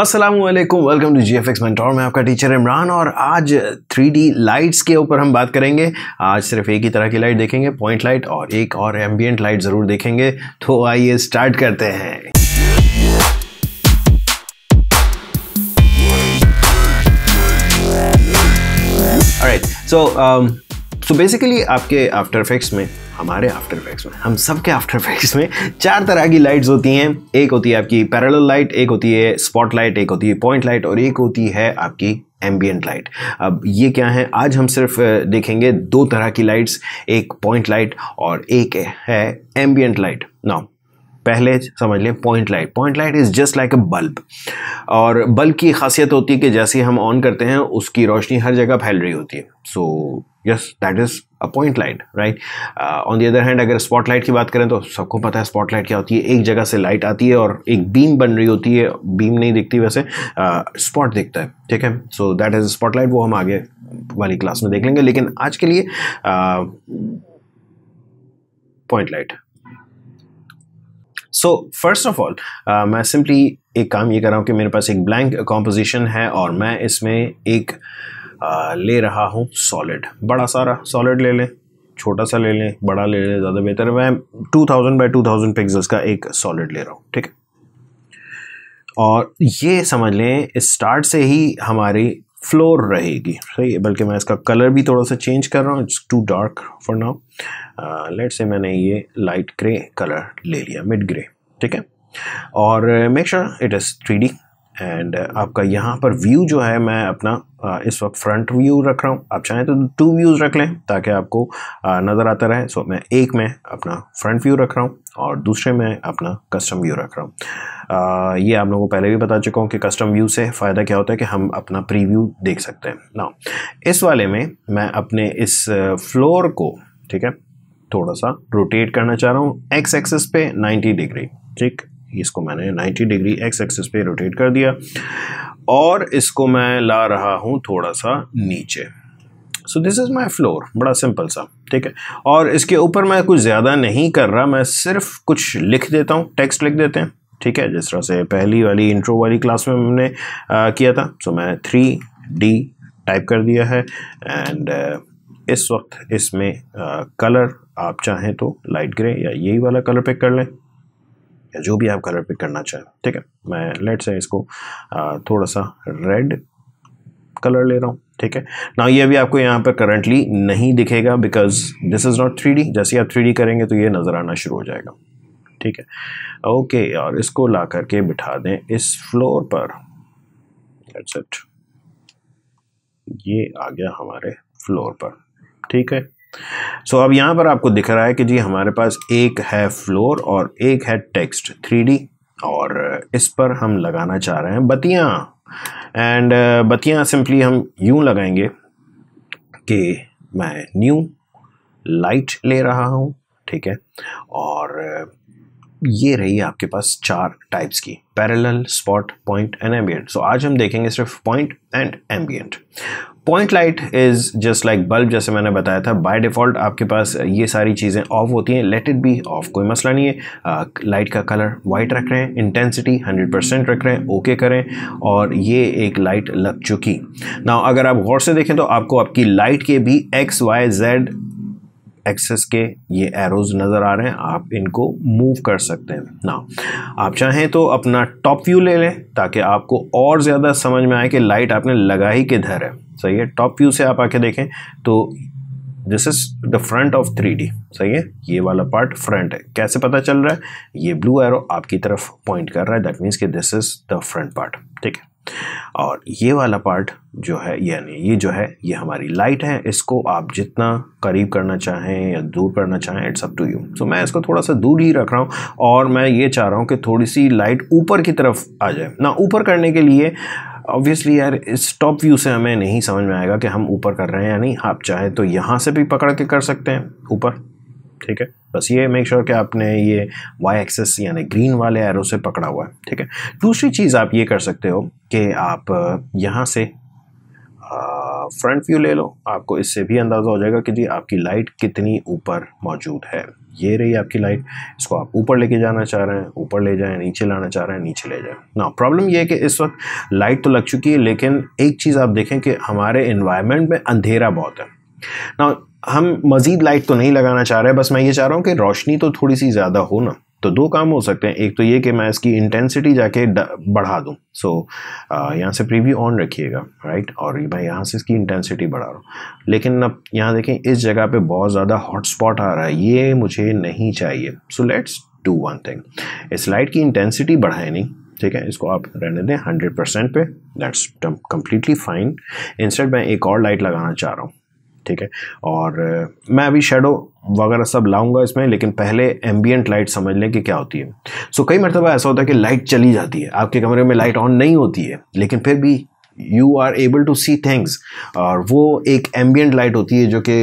Aslam welcome to G F X मैं आपका teacher Imran और आज 3D लाइट्स के ऊपर हम बात करेंगे आज सिर्फ एक ही तरह की लाइट देखेंगे पॉइंट लाइट और एक और एम्बियंट लाइट ज़रूर देखेंगे तो आइए स्टार्ट करते हैं सो so um, तो बेसिकली आपके आफ्टर इफेक्ट्स में हमारे आफ्टर इफेक्ट्स में हम सब के आफ्टर इफेक्ट्स में चार तरह की लाइट्स होती हैं एक होती है आपकी पैरल लाइट एक होती है स्पॉट लाइट एक होती है पॉइंट लाइट और एक होती है आपकी एम्बियंट लाइट अब ये क्या है आज हम सिर्फ देखेंगे दो तरह की लाइट्स एक पॉइंट लाइट और एक है एम्बियंट लाइट नाउ पहले समझ लें point light point light is just like a bulb और बल्ब की खासियत होती है कि जैसे हम ऑन करते हैं उसकी रोशनी हर जगह फैल रही होती है so yes that is a point light right on the other hand अगर स्पॉटलाइट की बात करें तो सबको पता है स्पॉटलाइट क्या होती है एक जगह से लाइट आती है और एक बीम बन रही होती है बीम नहीं दिखती वैसे स्पॉट uh, दिखता है ठीक है सो दैट इज़ स्पॉटलाइट वो हम आगे वाली क्लास में देख लेंगे लेकिन आज के लिए point uh, light so first of all मैं सिंपली एक काम ये कर रहा हूँ कि मेरे पास एक ब्लैंक कॉम्पोजिशन है और मैं इसमें एक uh, ले रहा हूँ सॉलिड बड़ा सारा सॉलिड ले लें छोटा सा ले लें बड़ा ले लें ज़्यादा बेहतर है मैं 2000 टू थाउजेंड पिक्सल्स का एक सॉलिड ले रहा हूँ ठीक है और ये समझ लें स्टार्ट से ही हमारी फ्लोर रहेगी सही है बल्कि मैं इसका कलर भी थोड़ा सा चेंज कर रहा हूँ it's too dark for now let's say मैंने ये लाइट ग्रे कलर ले लिया मिड ग्रे ठीक है और make sure it is three and uh, आपका यहाँ पर व्यू जो है मैं अपना इस वक्त फ्रंट व्यू रख रहा हूँ आप चाहें तो टू व्यूज़ रख लें ताकि आपको नज़र आता रहे सो मैं एक में अपना फ्रंट व्यू रख रहा हूँ और दूसरे में अपना कस्टम व्यू रख रहा हूँ ये आप लोगों को पहले भी बता चुका हूँ कि कस्टम व्यू से फ़ायदा क्या होता है कि हम अपना प्रीव्यू देख सकते हैं ना इस वाले में मैं अपने इस फ्लोर को ठीक है थोड़ा सा रोटेट करना चाह रहा हूँ एक्स एक्सेस पे 90 डिग्री ठीक इसको मैंने 90 डिग्री एक्स एक्सेस पे रोटेट कर दिया और इसको मैं ला रहा हूँ थोड़ा सा नीचे so this is my floor बड़ा सिंपल सा ठीक है और इसके ऊपर मैं कुछ ज़्यादा नहीं कर रहा मैं सिर्फ कुछ लिख देता हूँ टेक्स्ट लिख देते हैं ठीक है जिस तरह से पहली वाली इंट्रो वाली क्लास में हमने आ, किया था सो so, मैं थ्री डी टाइप कर दिया है एंड uh, इस वक्त इसमें कलर uh, आप चाहें तो लाइट ग्रे या यही वाला कलर पिक कर लें या जो भी आप कलर पिक करना चाहें ठीक है मैं लेट से इसको थोड़ा सा रेड कलर ले रहा हूँ ठीक है ना ये अभी आपको यहाँ पर करंटली नहीं दिखेगा because this is not three जैसे आप थ्री करेंगे तो ये नज़र आना शुरू हो जाएगा ठीक है ओके और इसको ला करके बिठा दें इस फ्लोर पर दैट्स ये आ गया हमारे फ्लोर पर ठीक है सो so, अब यहाँ पर आपको दिख रहा है कि जी हमारे पास एक है फ्लोर और एक है टेक्स्ट थ्री और इस पर हम लगाना चाह रहे हैं बतियाँ एंड uh, बतियाँ सिंपली हम यूँ लगाएंगे कि मैं न्यू लाइट ले रहा हूँ ठीक है और ये रही आपके पास चार टाइप्स की parallel spot point and ambient so आज हम देखेंगे सिर्फ point and ambient point light is just like bulb जैसे मैंने बताया था बाय डिफ़ॉल्ट आपके पास ये सारी चीज़ें ऑफ होती हैं लेट इट बी ऑफ कोई मसला नहीं है लाइट uh, का कलर वाइट रख रहे हैं इंटेंसिटी 100 परसेंट रख रहे हैं ओके okay करें और ये एक लाइट लग चुकी ना अगर आप गौर से देखें तो आपको आपकी लाइट के भी एक्स वाई जेड एक्सेस के ये एरोज नज़र आ रहे हैं आप इनको मूव कर सकते हैं ना आप चाहें तो अपना टॉप व्यू ले लें ताकि आपको और ज़्यादा समझ में आए कि लाइट आपने लगा ही किधर है सही है टॉप व्यू से आप आके देखें तो this is the front of three D सही है ये वाला पार्ट फ्रंट है कैसे पता चल रहा है ये ब्लू एरो आपकी तरफ पॉइंट कर रहा है दैट मीन्स कि this is the front part ठीक है और ये वाला पार्ट जो है यानी ये जो है ये हमारी लाइट है इसको आप जितना करीब करना चाहें या दूर करना चाहें it's up to you so मैं इसको थोड़ा सा दूर ही रख रहा हूँ और मैं ये चाह रहा हूँ कि थोड़ी सी लाइट ऊपर की तरफ आ जाए ना ऊपर करने के लिए ऑब्वियसली यार इस टॉप व्यू से हमें नहीं समझ में आएगा कि हम ऊपर कर रहे हैं या नहीं आप चाहें तो यहाँ से भी पकड़ के कर सकते हैं ऊपर ठीक है बस ये मेक श्योर sure कि आपने ये वाई एक्सेस यानी ग्रीन वाले एरो से पकड़ा हुआ है ठीक है दूसरी चीज़ आप ये कर सकते हो कि आप यहाँ से फ्रंट व्यू ले लो आपको इससे भी अंदाज़ा हो जाएगा कि जी आपकी लाइट कितनी ऊपर मौजूद है ये रही आपकी लाइट इसको आप ऊपर लेके जाना चाह रहे हैं ऊपर ले जाएं नीचे लाना चाह रहे हैं नीचे ले जाएं ना प्रॉब्लम ये है कि इस वक्त लाइट तो लग चुकी है लेकिन एक चीज़ आप देखें कि हमारे इन्वायरमेंट में अंधेरा बहुत है ना हम मज़ीद लाइट तो नहीं लगाना चाह रहे बस मैं ये चाह रहा हूँ कि रोशनी तो थोड़ी सी ज़्यादा हो ना तो दो काम हो सकते हैं एक तो ये कि मैं इसकी इंटेंसिटी जाके बढ़ा दूँ सो so, यहाँ से प्रीव्यू ऑन रखिएगा राइट और मैं यहाँ से इसकी इंटेंसिटी बढ़ा रहा हूँ लेकिन अब यहाँ देखें इस जगह पर बहुत ज़्यादा हॉट स्पॉट आ रहा है ये मुझे नहीं चाहिए so let's do one thing इस लाइट की इंटेंसिटी बढ़ाए नहीं ठीक है इसको आप रहने दें हंड्रेड परसेंट पे दैट्स कम्प्लीटली फाइन इंस्टेड मैं एक और लाइट लगाना चाह रहा हूँ ठीक है और मैं अभी शेडो वगैरह सब लाऊंगा इसमें लेकिन पहले एम्बियंट लाइट समझ लें कि क्या होती है सो कई मरतबा ऐसा होता है कि लाइट चली जाती है आपके कमरे में लाइट ऑन नहीं होती है लेकिन फिर भी you are able to see things और वो एक एम्बियंट लाइट होती है जो कि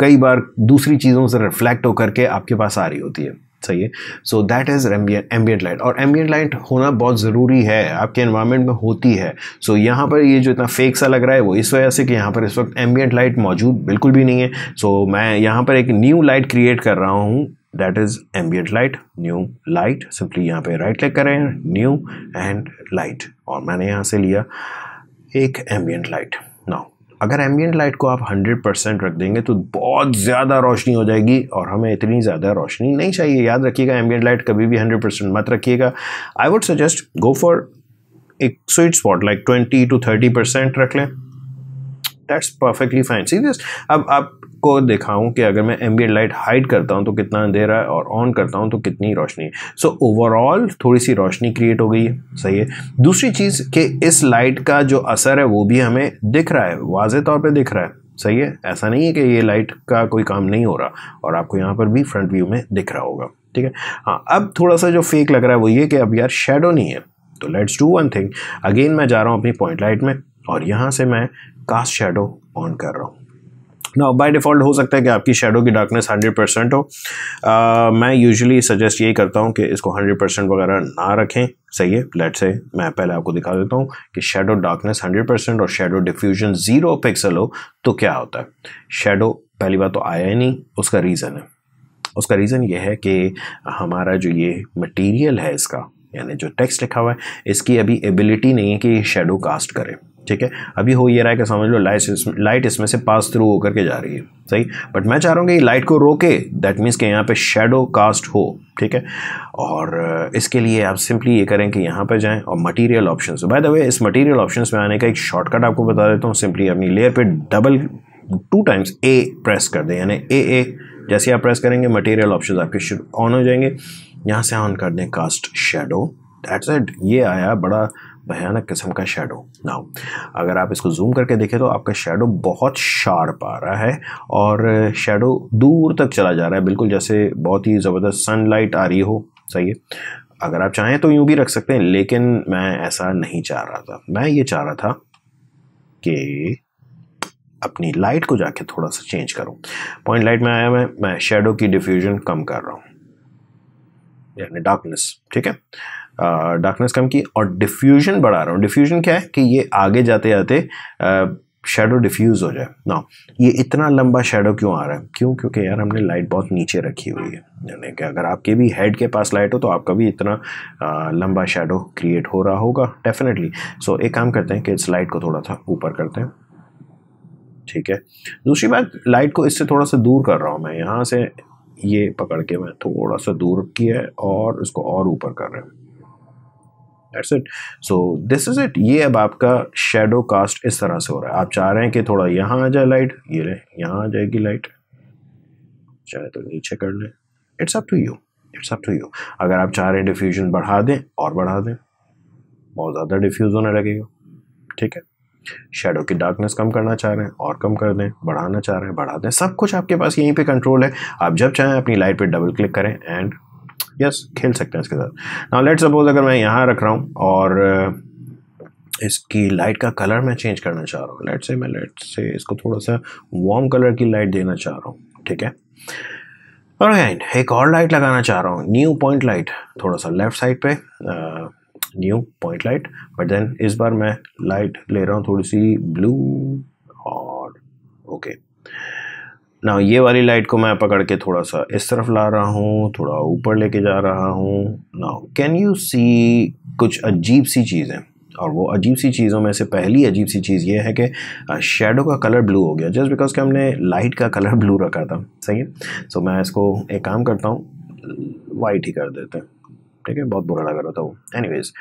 कई बार दूसरी चीज़ों से रिफ्लेक्ट होकर के आपके पास आ रही होती है सही है so that is ambient light और एम्बियट लाइट होना बहुत ज़रूरी है आपके एनवायरमेंट में होती है सो so, यहाँ पर ये जो इतना फेक सा लग रहा है वो इस वजह से कि यहाँ पर इस वक्त एम्बियट लाइट मौजूद बिल्कुल भी नहीं है सो so, मैं यहाँ पर एक न्यू लाइट क्रिएट कर रहा हूँ that is ambient light new light simply यहाँ पर राइट क्लिक करें न्यू एंड लाइट और मैंने यहाँ से लिया एक एम्बियट लाइट नाउ अगर एम्बियंट लाइट को आप 100% रख देंगे तो बहुत ज़्यादा रोशनी हो जाएगी और हमें इतनी ज़्यादा रोशनी नहीं चाहिए याद रखिएगा एम्बियट लाइट कभी भी 100% मत रखिएगा I would suggest go for एक sweet spot like 20 to 30 percent रख लें दैट्स परफेक्टली फाइन दिस अब आपको दिखाऊं कि अगर मैं एम्बियट लाइट हाइड करता हूं तो कितना अंधेरा है और ऑन करता हूं तो कितनी रोशनी है सो so, ओवरऑल थोड़ी सी रोशनी क्रिएट हो गई है सही है दूसरी चीज़ कि इस लाइट का जो असर है वो भी हमें दिख रहा है वाज तौर पर दिख रहा है सही है ऐसा नहीं है कि ये लाइट का कोई काम नहीं हो रहा और आपको यहाँ पर भी फ्रंट व्यू में दिख रहा होगा ठीक है हाँ अब थोड़ा सा जो फेक लग रहा है वो ये कि अब यार शेडो नहीं है तो let's do one thing again मैं जा रहा हूँ अपनी पॉइंट लाइट में और यहाँ से मैं कास्ट शेडो ऑन कर रहा हूँ ना बाय डिफ़ॉल्ट हो सकता है कि आपकी शेडो की डार्कनेस 100 परसेंट हो आ, uh, मैं यूजुअली सजेस्ट यही करता हूँ कि इसको 100 परसेंट वगैरह ना रखें सही है लेट से मैं पहले आपको दिखा देता हूँ कि शेडो डार्कनेस 100 परसेंट और शेडो डिफ्यूजन ज़ीरो पिक्सल हो तो क्या होता है शेडो पहली बात तो आया ही नहीं उसका रीज़न है उसका रीज़न ये है कि हमारा जो ये मटीरियल है इसका यानी जो टेक्स्ट लिखा हुआ है इसकी अभी एबिलिटी नहीं है कि शेडो कास्ट करें ठीक है अभी हो ये रहा है कि समझ लो लाइट लाइट इसमें से पास थ्रू होकर के जा रही है सही बट मैं चाह रहा हूँ कि लाइट को रोके दैट मीन्स कि यहाँ पे शेडो कास्ट हो ठीक है और इसके लिए आप सिंपली ये करें कि यहाँ पर जाएं और material option by the way इस मटेरियल ऑप्शन में आने का एक शॉर्टकट आपको बता देता हूँ सिंपली अपनी लेयर पर double two times A press कर दें यानी ए ए जैसे आप प्रेस करेंगे मटेरियल ऑप्शन आपके शुरू ऑन हो जाएंगे यहाँ से ऑन कर दें कास्ट शेडो दैट्स इट ये आया बड़ा भयानक किस्म का शेडो नाउ अगर आप इसको जूम करके देखें तो आपका शेडो बहुत शार्प आ रहा है और शेडो दूर तक चला जा रहा है बिल्कुल जैसे बहुत ही ज़बरदस्त सनलाइट आ रही हो सही है अगर आप चाहें तो यूँ भी रख सकते हैं लेकिन मैं ऐसा नहीं चाह रहा था मैं ये चाह रहा था कि अपनी लाइट को जाके थोड़ा सा चेंज करूं पॉइंट लाइट में आया मैं मैं शेडो की डिफ्यूजन कम कर रहा हूं यानी डार्कनेस ठीक है डार्कनेस कम की और डिफ्यूजन बढ़ा रहा हूँ डिफ्यूजन क्या है कि ये आगे जाते जाते शेडो डिफ्यूज़ हो जाए ना ये इतना लंबा शेडो क्यों आ रहा है क्यों क्योंकि यार हमने लाइट बहुत नीचे रखी हुई है यानी कि अगर आपके भी हेड के पास लाइट हो तो आपका भी इतना आ, लंबा शेडो क्रिएट हो रहा होगा डेफिनेटली सो so, एक काम करते हैं कि इस लाइट को थोड़ा सा ऊपर करते हैं ठीक है दूसरी बात लाइट को इससे थोड़ा सा दूर कर रहा हूँ मैं यहाँ से ये पकड़ के मैं थोड़ा सा दूर किया है और इसको और ऊपर कर रहा हूँ that's it so this is it ये अब आपका शेडो कास्ट इस तरह से हो रहा है आप चाह रहे हैं कि थोड़ा यहाँ आ जाए लाइट ये रहे यहाँ आ जाएगी लाइट चाहे तो नीचे कर लें it's up to you it's up to you अगर आप चाह रहे हैं डिफ्यूजन बढ़ा दें और बढ़ा दें बहुत ज़्यादा डिफ्यूज़ होने लगेगा ठीक है शेडो की डार्कनेस कम करना चाह रहे हैं और कम कर दें बढ़ाना चाह रहे हैं बढ़ा दें सब कुछ आपके पास यहीं पे कंट्रोल है आप जब चाहें अपनी लाइट पे डबल क्लिक करें एंड यस खेल सकते हैं इसके साथ ना लेट सपोज अगर मैं यहाँ रख रहा हूँ और इसकी लाइट का कलर मैं चेंज करना चाह रहा हूँ लेट से मैं लेट से इसको थोड़ा सा वार्म कलर की लाइट देना चाह रहा हूँ ठीक है और गाइड एक और लाइट लगाना चाह रहा हूँ न्यू पॉइंट लाइट थोड़ा सा लेफ्ट साइड पे new point light but then इस बार मैं लाइट ले रहा हूँ थोड़ी सी ब्लू और ओके okay. ना ये वाली लाइट को मैं पकड़ के थोड़ा सा इस तरफ ला रहा हूँ थोड़ा ऊपर लेके जा रहा हूँ ना कैन यू सी कुछ अजीब सी चीज़ें और वो अजीब सी चीज़ों में से पहली अजीब सी चीज़ ये है कि शेडो का कलर ब्लू हो गया जस्ट बिकॉज कि हमने लाइट का कलर ब्लू रखा था सही है सो so, मैं इसको एक काम करता हूँ वाइट ही कर देते हैं ठीक है बहुत बुरा लग रहा था वो एनीवेज़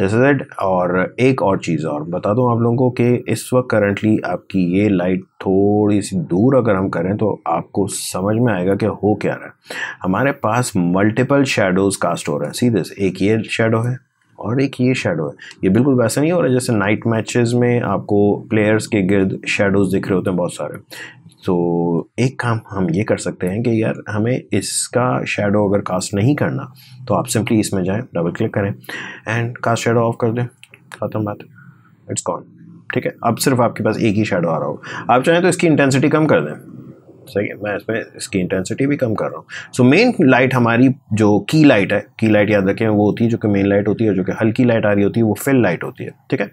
दिस इज़ इट और एक और चीज़ और बता दूँ आप लोगों को कि इस वक्त करंटली आपकी ये लाइट थोड़ी सी दूर अगर हम करें तो आपको समझ में आएगा कि हो क्या रहा है हमारे पास मल्टीपल शेडोज़ कास्ट हो रहे हैं सी दिस एक ये शेडो है और एक ये शेडो है ये बिल्कुल वैसा नहीं हो रहा जैसे नाइट मैचेस में आपको प्लेयर्स के गिर्द शेडोज दिख रहे होते हैं बहुत सारे तो एक काम हम ये कर सकते हैं कि यार हमें इसका शेडो अगर कास्ट नहीं करना तो आप सिंपली इसमें जाएं डबल क्लिक करें एंड कास्ट शेडो ऑफ कर दें ख़त्म बात इट्स गॉन ठीक है अब सिर्फ आपके पास एक ही शेडो आ रहा हो आप चाहें तो इसकी इंटेंसिटी कम कर दें सही है मैं इसमें इसकी इंटेंसिटी भी कम कर रहा हूँ सो मेन लाइट हमारी जो की लाइट है की लाइट याद रखें वो होती है जो कि मेन लाइट होती है जो कि हल्की लाइट आ रही होती है वो फिल लाइट होती है ठीक है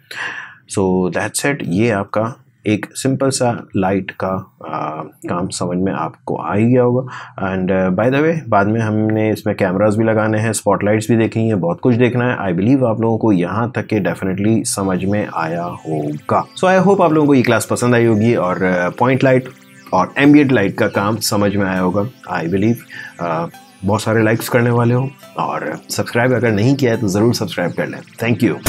सो दैट्स सेट ये आपका एक सिंपल सा लाइट का आ, काम समझ में आपको आ ही गया होगा एंड बाय द वे बाद में हमने इसमें कैमरास भी लगाने हैं स्पॉटलाइट्स भी देखी हैं बहुत कुछ देखना है आई बिलीव आप लोगों को यहाँ तक के डेफिनेटली समझ में आया होगा सो आई होप आप लोगों को ये क्लास पसंद आई होगी और पॉइंट uh, लाइट और एम्बियड लाइट का काम समझ में आया होगा आई बिलीव uh, बहुत सारे लाइक्स करने वाले हो और सब्सक्राइब uh, अगर नहीं किया है तो ज़रूर सब्सक्राइब कर लें थैंक यू